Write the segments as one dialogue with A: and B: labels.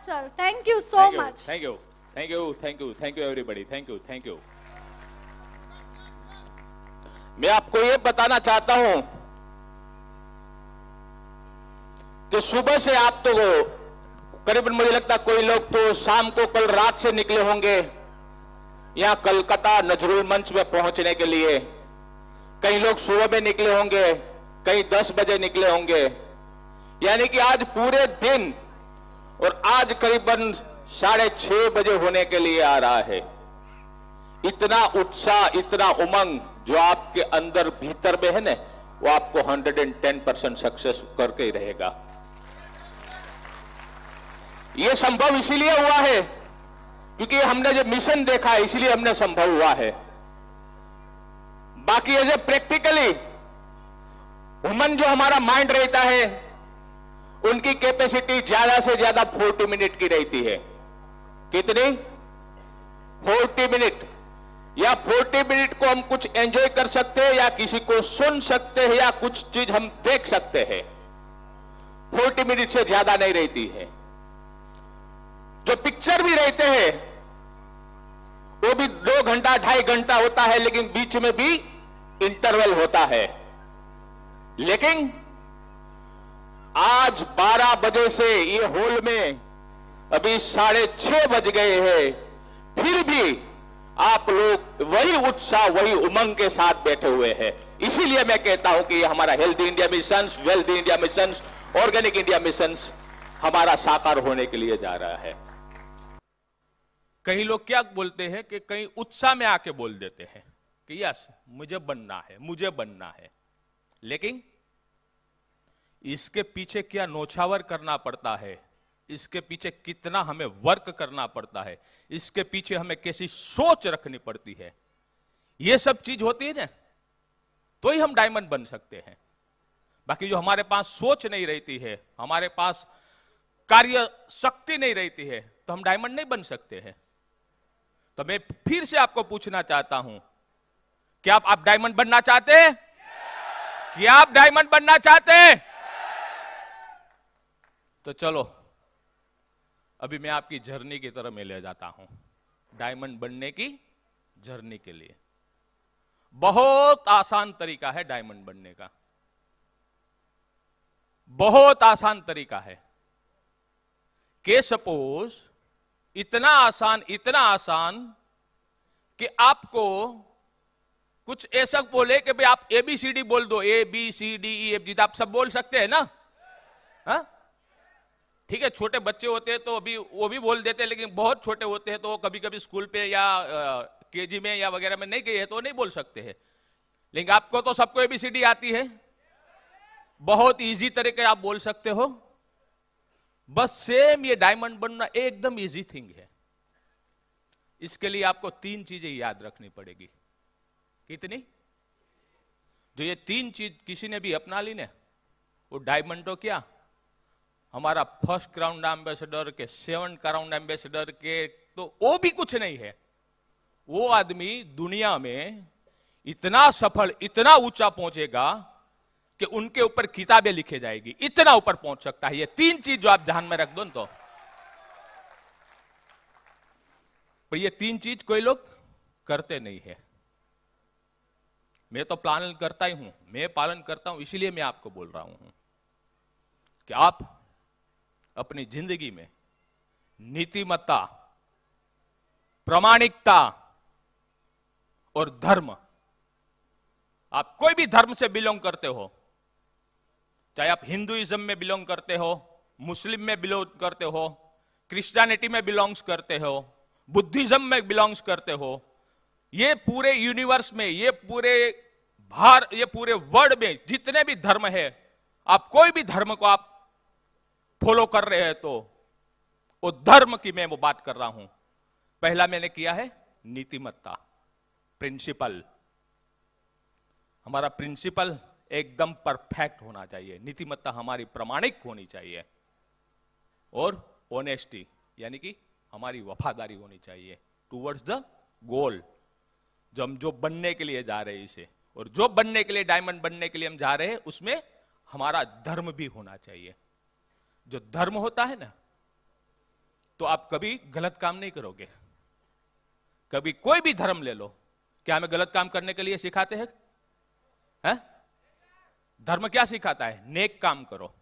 A: sir. Thank you so thank much you, Thank you. Thank you. Thank you. Thank you everybody. Thank you. Thank you. मैं आपको ये बताना चाहता हूं कि सुबह से आप तो करीबन मुझे लगता कोई लोग तो शाम को कल रात से निकले होंगे या कलकत्ता नजरुल मंच में पहुंचने के लिए कई लोग सुबह में निकले होंगे कई दस बजे निकले होंगे यानी कि आज पूरे दिन और आज करीबन साढ़े छह बजे होने के लिए आ रहा है इतना उत्साह इतना उमंग जो आपके अंदर भीतर में है ना वो आपको 110 परसेंट सक्सेस करके ही रहेगा ये संभव इसीलिए हुआ है क्योंकि हमने जो मिशन देखा है इसलिए हमने संभव हुआ है बाकी एज ए प्रैक्टिकली हुमन जो हमारा माइंड रहता है उनकी कैपेसिटी ज्यादा से ज्यादा 40 मिनट की रहती है कितनी 40 मिनट या 40 मिनट को हम कुछ एंजॉय कर सकते हैं या किसी को सुन सकते हैं या कुछ चीज हम देख सकते हैं 40 मिनट से ज्यादा नहीं रहती है जो पिक्चर भी रहते हैं वो भी दो घंटा ढाई घंटा होता है लेकिन बीच में भी इंटरवल होता है लेकिन आज 12 बजे से ये हॉल में अभी साढ़े छह बज गए हैं फिर भी आप लोग वही उत्साह वही उमंग के साथ बैठे हुए हैं इसीलिए मैं कहता हूं कि हमारा health India mission wealth India mission organic India mission हमारा साकार होने के लिए जा रहा है कई लोग क्या बोलते हैं कि कहीं उत्साह में आके बोल देते हैं कि यस मुझे बनना है मुझे बनना है लेकिन इसके पीछे क्या नोछावर करना पड़ता है इसके पीछे कितना हमें वर्क करना पड़ता है इसके पीछे हमें कैसी सोच रखनी पड़ती है यह सब चीज होती है ना तो ही हम डायमंड बन सकते हैं बाकी जो हमारे पास सोच नहीं रहती है हमारे पास कार्य शक्ति नहीं रहती है तो हम डायमंड नहीं बन सकते हैं तो मैं फिर से आपको पूछना चाहता हूं क्या आप डायमंड बनना चाहते हैं क्या आप डायमंड बनना चाहते हैं तो चलो अभी मैं आपकी जर्नी की तरह में ले जाता हूं डायमंड बनने की जर्नी के लिए बहुत आसान तरीका है डायमंड बनने का बहुत आसान तरीका है के सपोज इतना आसान इतना आसान कि आपको कुछ ऐसा बोले कि भाई आप एबीसीडी बोल दो A B C D E F G आप सब बोल सकते हैं ना हा? ठीक है छोटे बच्चे होते हैं तो अभी वो भी बोल देते हैं लेकिन बहुत छोटे होते हैं तो कभी कभी स्कूल पे या जी में या वगैरह में नहीं गए हैं तो नहीं बोल सकते हैं लेकिन आपको तो सबको एबीसीडी आती है बहुत इजी तरीके आप बोल सकते हो बस सेम ये डायमंड बनना एकदम इजी थिंग है इसके लिए आपको तीन चीजें याद रखनी पड़ेगी कितनी जो ये तीन चीज किसी ने भी अपना ली ना वो डायमंड क्या हमारा फर्स्ट क्राउंड एम्बेसडर के सेवन क्राउंड एम्बेसडर के तो वो भी कुछ नहीं है वो आदमी दुनिया में इतना सफल इतना ऊंचा पहुंचेगा कि उनके ऊपर किताबें लिखे जाएगी इतना ऊपर पहुंच सकता है ये तीन चीज जो आप ध्यान में रख दो तो पर ये तीन चीज कोई लोग करते नहीं है मैं तो पालन करता ही हूं मैं पालन करता हूं इसीलिए मैं आपको बोल रहा हूं कि आप अपनी जिंदगी में नीतिमत्ता प्रामाणिकता और धर्म आप कोई भी धर्म से बिलोंग करते हो चाहे आप हिंदुइज्म में बिलोंग करते हो मुस्लिम में बिलोंग करते हो क्रिश्चियनिटी में बिलोंग्स करते हो बुद्धिज्म में बिलोंग्स करते हो ये पूरे यूनिवर्स में ये पूरे भार ये पूरे वर्ल्ड में जितने भी धर्म है आप कोई भी धर्म को आप फॉलो कर रहे हैं तो वो धर्म की मैं वो बात कर रहा हूं पहला मैंने किया है नीतिमत्ता प्रिंसिपल हमारा प्रिंसिपल एकदम परफेक्ट होना चाहिए नीतिमत्ता हमारी प्रमाणिक होनी चाहिए और ऑनेस्टी यानी कि हमारी वफादारी होनी चाहिए टूवर्ड्स द गोल जो हम जो बनने के लिए जा रहे हैं इसे और जो बनने के लिए डायमंड बनने के लिए हम जा रहे हैं उसमें हमारा धर्म भी होना चाहिए जो धर्म होता है ना तो आप कभी गलत काम नहीं करोगे कभी कोई भी धर्म ले लो क्या हमें गलत काम करने के लिए सिखाते हैं है? धर्म क्या सिखाता है नेक काम करो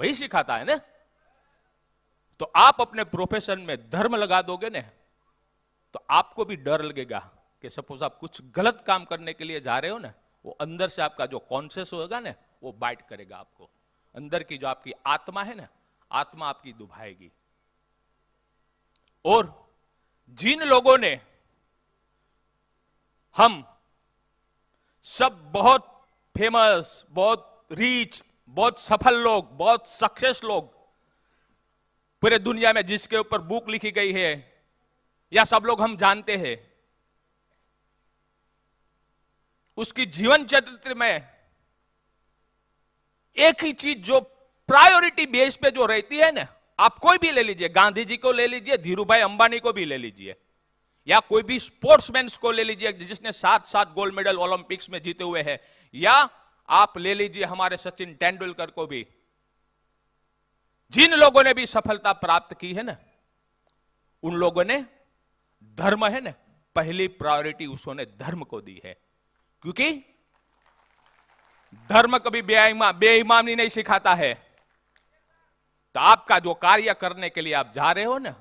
A: वही सिखाता है ना तो आप अपने प्रोफेशन में धर्म लगा दोगे ना तो आपको भी डर लगेगा कि सपोज आप कुछ गलत काम करने के लिए जा रहे हो ना वो अंदर से आपका जो कॉन्शियस होगा ना वो बाइट करेगा आपको अंदर की जो आपकी आत्मा है ना आत्मा आपकी दुभाएगी और जिन लोगों ने हम सब बहुत फेमस बहुत रिच बहुत सफल लोग बहुत सक्सेस लोग पूरे दुनिया में जिसके ऊपर बुक लिखी गई है या सब लोग हम जानते हैं उसकी जीवन चरित्र में एक ही चीज जो प्रायोरिटी बेस पे जो रहती है ना आप कोई भी ले लीजिए गांधी जी को ले लीजिए धीरू भाई अंबानी को भी ले लीजिए या कोई भी स्पोर्ट्समैन को ले लीजिए जिसने सात सात गोल्ड मेडल ओलंपिक्स में जीते हुए हैं या आप ले लीजिए हमारे सचिन तेंदुलकर को भी जिन लोगों ने भी सफलता प्राप्त की है ना उन लोगों ने धर्म है ना पहली प्रायोरिटी उसने धर्म को दी है क्योंकि धर्म कभी बेईमा बेईमानी नहीं सिखाता है तो आपका जो कार्य करने के लिए आप जा रहे हो ना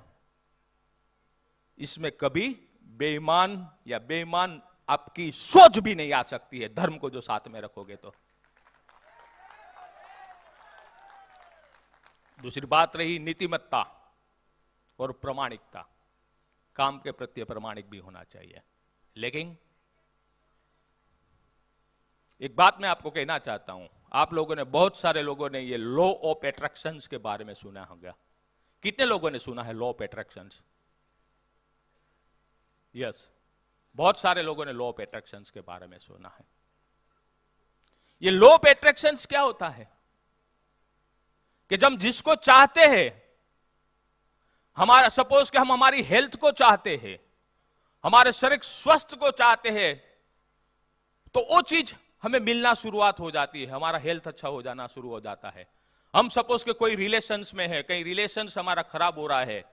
A: इसमें कभी बेईमान या बेईमान आपकी सोच भी नहीं आ सकती है धर्म को जो साथ में रखोगे तो दूसरी बात रही नीतिमत्ता और प्रमाणिकता काम के प्रति प्रमाणिक भी होना चाहिए लेकिन एक बात मैं आपको कहना चाहता हूं आप लोगों ने बहुत सारे लोगों ने ये लो ऑफ एट्रैक्शन के बारे में सुना होगा कितने लोगों ने सुना है लॉ ऑफ एट्रैक्शन यस बहुत सारे लोगों ने लॉ ऑफ एट्रैक्शन के बारे में सुना है ये लॉ ऑफ एट्रैक्शन क्या होता है कि जब जिसको चाहते हैं हमारा सपोज कि हम हमारी हेल्थ को चाहते हैं हमारे शरीर स्वस्थ को चाहते हैं तो वो चीज हमें मिलना शुरुआत हो जाती है हमारा हेल्थ अच्छा हो जाना शुरू हो जाता है हम सपोज के कोई रिलेशन में है कहीं रिलेशन हमारा खराब हो रहा है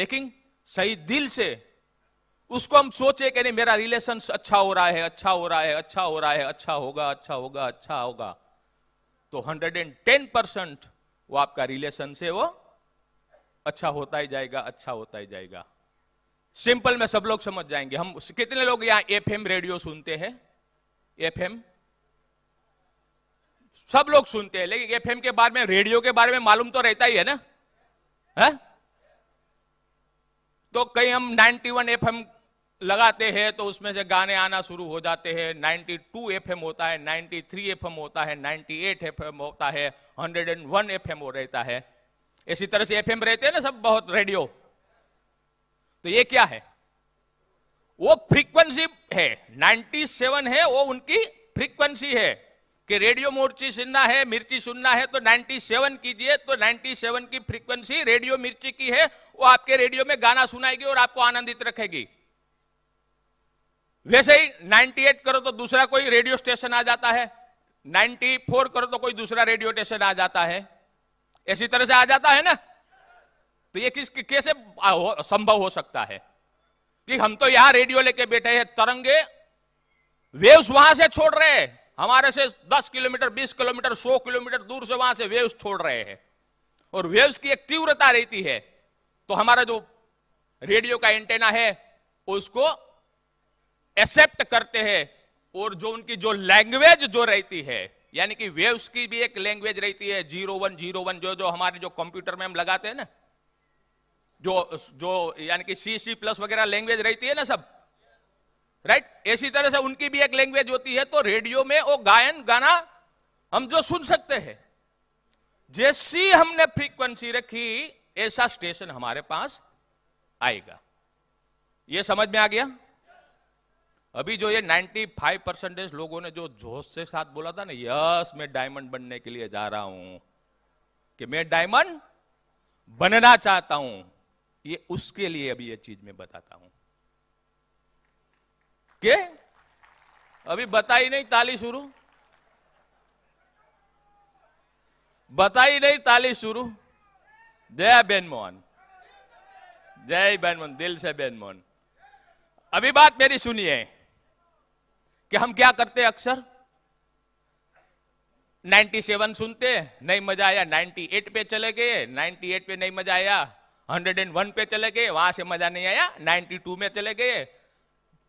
A: लेकिन सही दिल से उसको हम सोचे कि नहीं मेरा रिलेशन अच्छा हो रहा है अच्छा हो रहा है अच्छा हो रहा है अच्छा होगा अच्छा होगा अच्छा होगा तो 110 परसेंट वो आपका रिलेशन से वो अच्छा होता ही जाएगा अच्छा होता ही जाएगा सिंपल में सब लोग समझ जाएंगे हम कितने लोग यहाँ एफ रेडियो सुनते हैं एफ सब लोग सुनते हैं लेकिन एफएम के बारे में रेडियो के बारे में मालूम तो रहता ही है ना है? तो कहीं हम 91 एफएम लगाते हैं तो उसमें से गाने आना शुरू हो जाते हैं 92 एफएम होता है 93 एफएम होता है 98 एफएम होता है 101 एफएम हो रहता है इसी तरह से एफएम रहते हैं ना सब बहुत रेडियो तो ये क्या है वो फ्रीक्वेंसी है 97 है वो उनकी फ्रीक्वेंसी है कि रेडियो मोर्ची सुनना है मिर्ची सुनना है तो 97 कीजिए तो 97 की फ्रीक्वेंसी रेडियो मिर्ची की है वो आपके रेडियो में गाना सुनाएगी और आपको आनंदित रखेगी वैसे ही 98 करो तो दूसरा कोई रेडियो स्टेशन आ जाता है 94 करो तो कोई दूसरा रेडियो स्टेशन आ जाता है ऐसी तरह से आ जाता है ना तो ये किस कैसे संभव हो सकता है कि हम तो यहां रेडियो लेके बैठे हैं तरंगे वेव्स वहां से छोड़ रहे हैं हमारे से 10 किलोमीटर 20 किलोमीटर 100 किलोमीटर दूर से वहां से वेव्स छोड़ रहे हैं और वेव्स की एक तीव्रता रहती है तो हमारा जो रेडियो का एंटेना है उसको एक्सेप्ट करते हैं और जो उनकी जो लैंग्वेज जो रहती है यानी कि वेव्स की भी एक लैंग्वेज रहती है जीरो वन जीरो वन जो जो हमारे जो कंप्यूटर में हम लगाते हैं ना जो जो यानी कि सी सी प्लस वगैरह लैंग्वेज रहती है ना सब राइट ऐसी तरह से उनकी भी एक लैंग्वेज होती है तो रेडियो में वो गायन गाना हम जो सुन सकते हैं जैसी हमने फ्रीक्वेंसी रखी ऐसा स्टेशन हमारे पास आएगा ये समझ में आ गया अभी जो ये 95 परसेंटेज लोगों ने जो जोश से साथ बोला था ना यस मैं डायमंड बनने के लिए जा रहा हूं कि मैं डायमंड बनना चाहता हूं ये उसके लिए अभी ये चीज मैं बताता हूं के अभी बताई नहीं ताली शुरू बताई नहीं ताली शुरू जय बेन मोहन जय बेन मोहन दिल से बेन मोहन अभी बात मेरी सुनिए कि हम क्या करते अक्सर 97 सुनते नहीं मजा आया 98 पे चले गए 98 पे नहीं मजा आया 101 पे चले गए वहां से मजा नहीं आया 92 में चले गए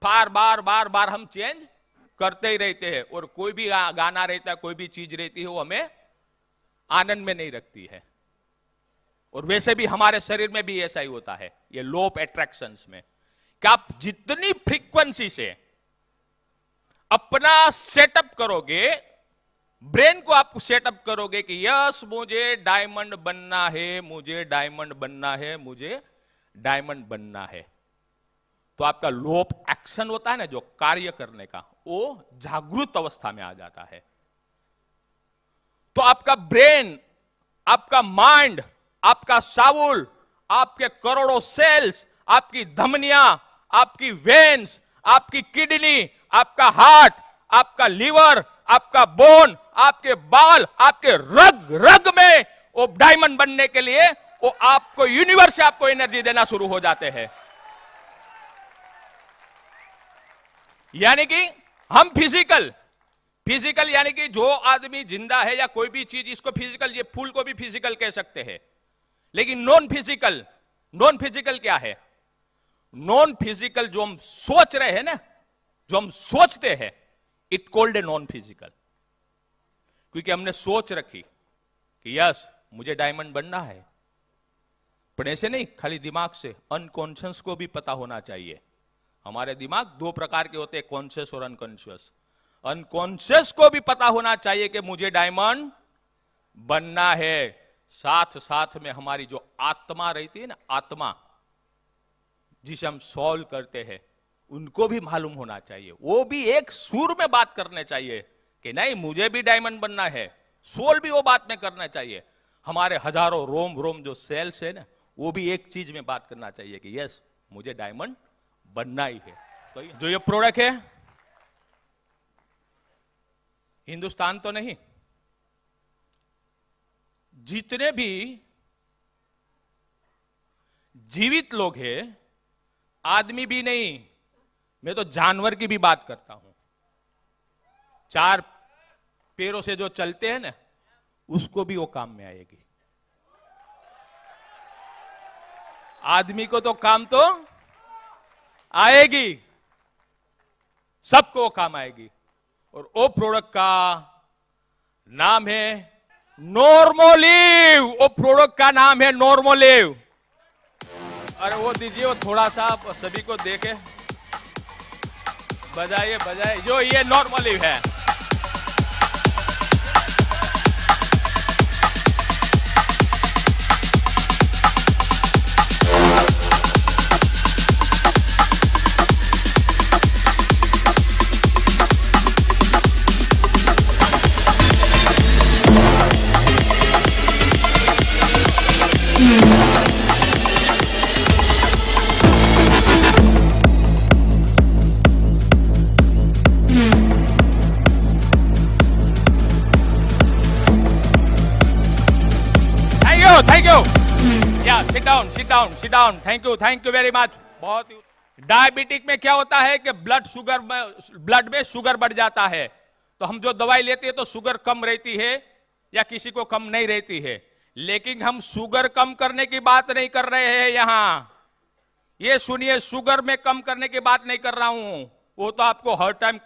A: बार बार बार बार हम चेंज करते ही रहते हैं और कोई भी गाना रहता है कोई भी चीज रहती है वो हमें आनंद में नहीं रखती है और वैसे भी हमारे शरीर में भी ऐसा ही होता है ये लोप एट्रैक्शन में कि आप जितनी फ्रीक्वेंसी से अपना सेटअप करोगे ब्रेन को आप सेटअप करोगे कि यस मुझे डायमंड बनना है मुझे डायमंड बनना है मुझे डायमंड बनना है तो आपका लोप एक्शन होता है ना जो कार्य करने का वो जागृत अवस्था में आ जाता है तो आपका ब्रेन आपका माइंड आपका सावुल आपके करोड़ों सेल्स आपकी धमनिया आपकी वेन्स आपकी किडनी आपका हार्ट आपका लीवर आपका बोन आपके बाल आपके रग रग में वो डायमंड बनने के लिए वो आपको यूनिवर्स से आपको एनर्जी देना शुरू हो जाते हैं यानी कि हम फिजिकल फिजिकल यानी कि जो आदमी जिंदा है या कोई भी चीज इसको फिजिकल ये फूल को भी फिजिकल कह सकते हैं लेकिन नॉन फिजिकल नॉन फिजिकल क्या है नॉन फिजिकल जो हम सोच रहे हैं ना जो हम सोचते हैं it called a non physical क्योंकि हमने सोच रखी कि यस मुझे डायमंड बनना है पर ऐसे नहीं खाली दिमाग से अनकॉन्शियस को भी पता होना चाहिए हमारे दिमाग दो प्रकार के होते हैं कॉन्शियस और अनकॉन्शियस अनकॉन्शियस को भी पता होना चाहिए कि मुझे डायमंड बनना है साथ साथ में हमारी जो आत्मा रहती है ना आत्मा जिसे हम सॉल्व करते हैं उनको भी मालूम होना चाहिए वो भी एक सुर में बात करने चाहिए कि नहीं मुझे भी डायमंड बनना है सोल भी वो बात में करना चाहिए हमारे हजारों रोम रोम जो सेल्स है ना वो भी एक चीज में बात करना चाहिए कि यस मुझे डायमंड बनना ही है तो जो ये प्रोडक्ट है हिंदुस्तान तो नहीं जितने भी जीवित लोग हैं आदमी भी नहीं मैं तो जानवर की भी बात करता हूं चार पैरों से जो चलते हैं ना उसको भी वो काम में आएगी आदमी को तो काम तो आएगी सबको काम आएगी और वो प्रोडक्ट का नाम है नॉर्मोलिव वो प्रोडक्ट का नाम है नॉर्मोलिव अरे वो दीजिए वो थोड़ा सा सभी को देखे बजाइए बजाइए जो ये नॉर्मोलिव है यू थैंक यू या sit down sit down sit down thank you thank you very much बहुत डायबिटिक में क्या होता है कि ब्लड शुगर में ब्लड में शुगर बढ़ जाता है तो हम जो दवाई लेते हैं तो शुगर कम रहती है या किसी को कम नहीं रहती है लेकिन हम शुगर कम करने की बात नहीं कर रहे हैं यहां ये सुनिए शुगर में कम करने की बात नहीं कर रहा हूं वो तो आपको हर टाइम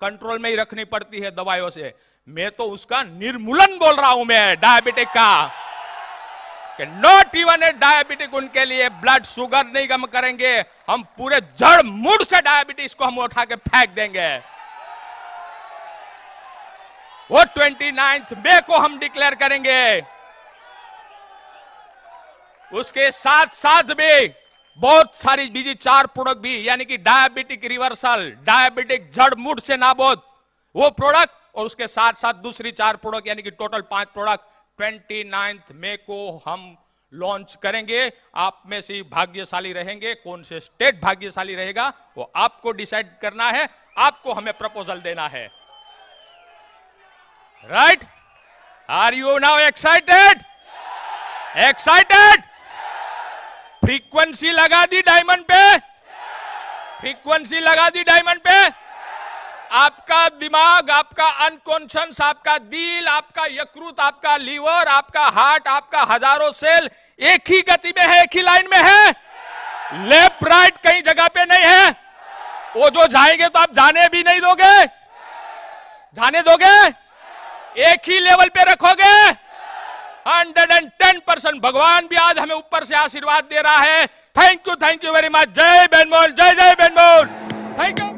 A: कंट्रोल में ही रखनी पड़ती है दवाइयों से मैं तो उसका निर्मूलन बोल रहा हूं मैं डायबिटिक का कि नॉट इवन ए डायबिटिक उनके लिए ब्लड शुगर नहीं कम करेंगे हम पूरे जड़ मूड से डायबिटीज को हम उठा के फेंक देंगे वो ट्वेंटी नाइन्थ मे को हम डिक्लेयर करेंगे उसके साथ साथ भी बहुत सारी बीजी चार प्रोडक्ट भी यानी कि डायबिटिक रिवर्सल डायबिटिक जड़ मूड से नाबोध वो प्रोडक्ट और उसके साथ साथ दूसरी चार प्रोडक्ट यानी कि टोटल पांच प्रोडक्ट ट्वेंटी नाइन्थ मे को हम लॉन्च करेंगे आप में से भाग्यशाली रहेंगे कौन से स्टेट भाग्यशाली रहेगा वो आपको डिसाइड करना है आपको हमें प्रपोजल देना है right are you now excited excited frequency लगा दी डायमंड पे फ्रीक्वेंसी लगा दी डायमंड पे आपका दिमाग आपका अनकॉन्शियस आपका दिल आपका यकृत आपका लीवर आपका हार्ट आपका हजारों सेल एक ही गति में है एक ही लाइन में है लेफ्ट राइट कहीं जगह पे नहीं है वो जो जाएंगे तो आप जाने भी नहीं दोगे जाने दोगे एक ही लेवल पे रखोगे हंड्रेड एंड टेन परसेंट भगवान भी आज हमें ऊपर से आशीर्वाद दे रहा है thank you thank you very much जय बेनमोल जय जय बेनमोल थैंक यू